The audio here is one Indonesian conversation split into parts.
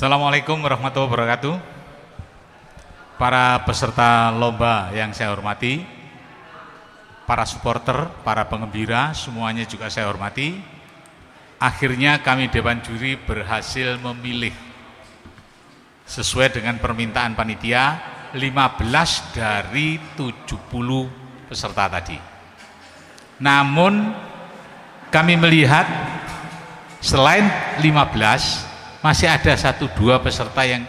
Assalamualaikum warahmatullahi wabarakatuh. Para peserta lomba yang saya hormati, para supporter, para pengembira, semuanya juga saya hormati. Akhirnya kami Dewan Juri berhasil memilih sesuai dengan permintaan panitia 15 dari 70 peserta tadi. Namun kami melihat selain 15 masih ada satu dua peserta yang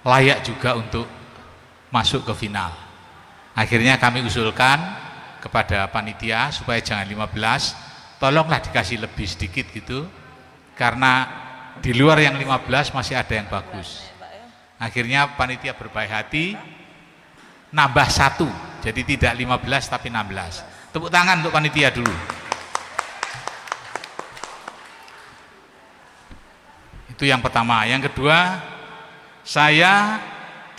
layak juga untuk masuk ke final. Akhirnya kami usulkan kepada panitia supaya jangan 15, tolonglah dikasih lebih sedikit gitu karena di luar yang 15 masih ada yang bagus. Akhirnya panitia berbaik hati nambah satu, jadi tidak 15 tapi 16. Tepuk tangan untuk panitia dulu. Itu yang pertama. Yang kedua, saya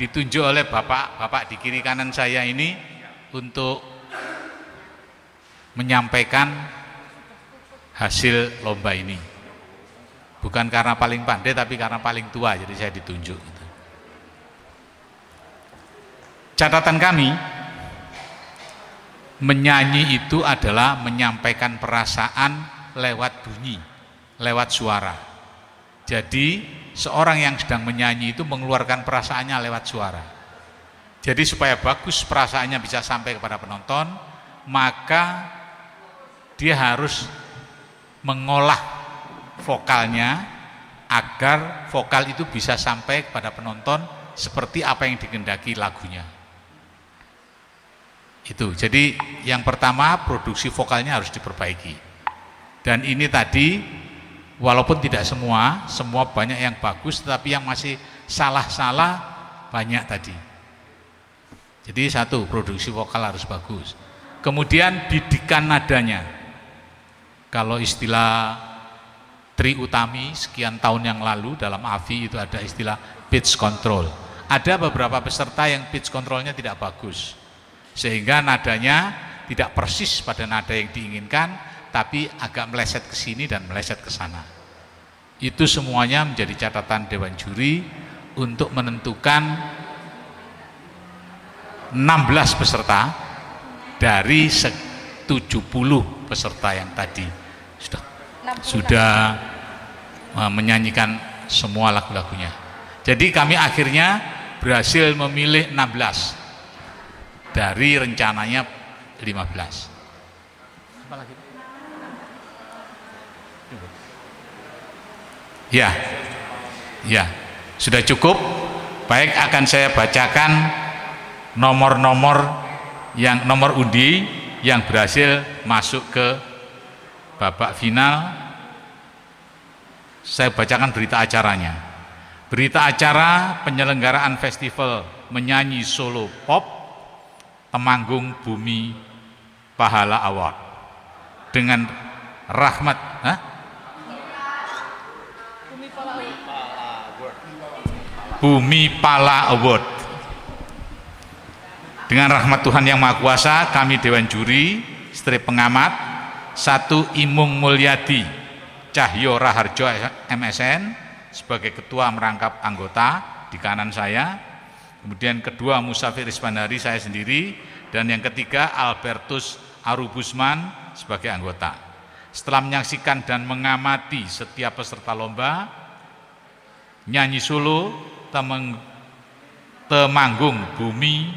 ditunjuk oleh Bapak, Bapak di kiri kanan saya ini untuk menyampaikan hasil lomba ini. Bukan karena paling pandai tapi karena paling tua jadi saya ditunjuk gitu. Catatan kami menyanyi itu adalah menyampaikan perasaan lewat bunyi, lewat suara. Jadi seorang yang sedang menyanyi itu mengeluarkan perasaannya lewat suara. Jadi supaya bagus perasaannya bisa sampai kepada penonton, maka dia harus mengolah vokalnya agar vokal itu bisa sampai kepada penonton seperti apa yang dikendaki lagunya. Itu. Jadi yang pertama produksi vokalnya harus diperbaiki. Dan ini tadi walaupun tidak semua, semua banyak yang bagus, tetapi yang masih salah-salah banyak tadi. Jadi satu, produksi vokal harus bagus. Kemudian didikan nadanya. Kalau istilah Tri Utami sekian tahun yang lalu dalam AVI itu ada istilah pitch control. Ada beberapa peserta yang pitch controlnya tidak bagus. Sehingga nadanya tidak persis pada nada yang diinginkan, tapi agak meleset ke sini dan meleset ke sana. Itu semuanya menjadi catatan Dewan Juri untuk menentukan 16 peserta dari 70 peserta yang tadi sudah sudah eh, menyanyikan semua lagu-lagunya. Jadi kami akhirnya berhasil memilih 16 dari rencananya 15. Apa lagi? Ya. Ya. Sudah cukup? Baik akan saya bacakan nomor-nomor yang nomor undi yang berhasil masuk ke babak final. Saya bacakan berita acaranya. Berita acara penyelenggaraan festival menyanyi solo pop Temanggung Bumi Pahala Award dengan rahmat, Hah? Bumi Pala Award dengan rahmat Tuhan yang Maha Kuasa kami Dewan Juri strip pengamat satu Imung Mulyadi Cahyo Raharjo MSN sebagai ketua merangkap anggota di kanan saya kemudian kedua Musafir Ispanari saya sendiri dan yang ketiga Albertus Arubusman sebagai anggota setelah menyaksikan dan mengamati setiap peserta lomba nyanyi solo Temeng, Temanggung Bumi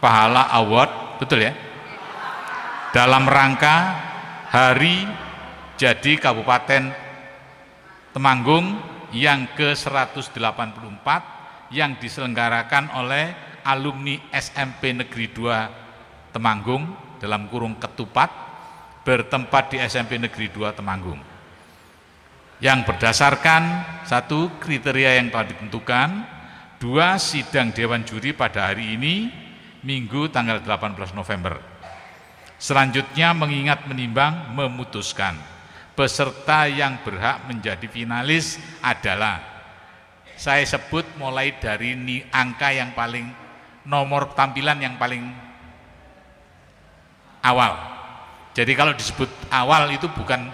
Pahala Award, betul ya? Dalam rangka hari jadi Kabupaten Temanggung yang ke-184 yang diselenggarakan oleh alumni SMP Negeri 2 Temanggung dalam kurung ketupat bertempat di SMP Negeri 2 Temanggung yang berdasarkan satu kriteria yang telah ditentukan, dua sidang Dewan Juri pada hari ini, Minggu tanggal 18 November. Selanjutnya mengingat menimbang memutuskan peserta yang berhak menjadi finalis adalah saya sebut mulai dari ni, angka yang paling nomor tampilan yang paling awal. Jadi kalau disebut awal itu bukan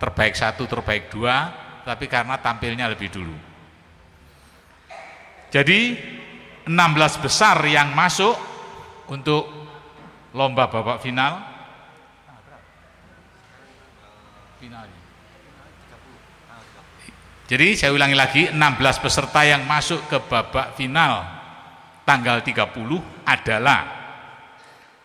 terbaik satu, terbaik dua, tapi karena tampilnya lebih dulu. Jadi 16 besar yang masuk untuk lomba babak final jadi saya ulangi lagi 16 peserta yang masuk ke babak final tanggal 30 adalah 02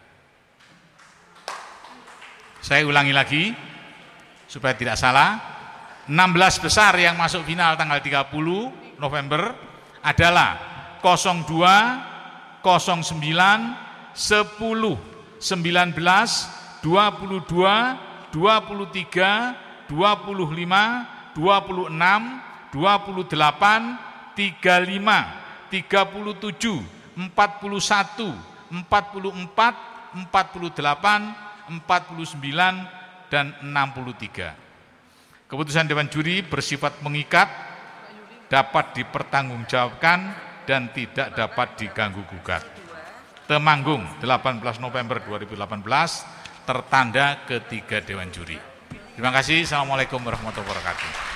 Saya ulangi lagi supaya tidak salah. 16 besar yang masuk final tanggal 30 November adalah 02, 09, 10, 19, 22, 23, 25, 26, 28, 35, 37, 41, 44, 48, 49, dan 63. Keputusan Dewan Juri bersifat mengikat, dapat dipertanggungjawabkan, dan tidak dapat diganggu-gugat. Temanggung, 18 November 2018, tertanda ketiga Dewan Juri. Terima kasih. Assalamualaikum warahmatullahi wabarakatuh.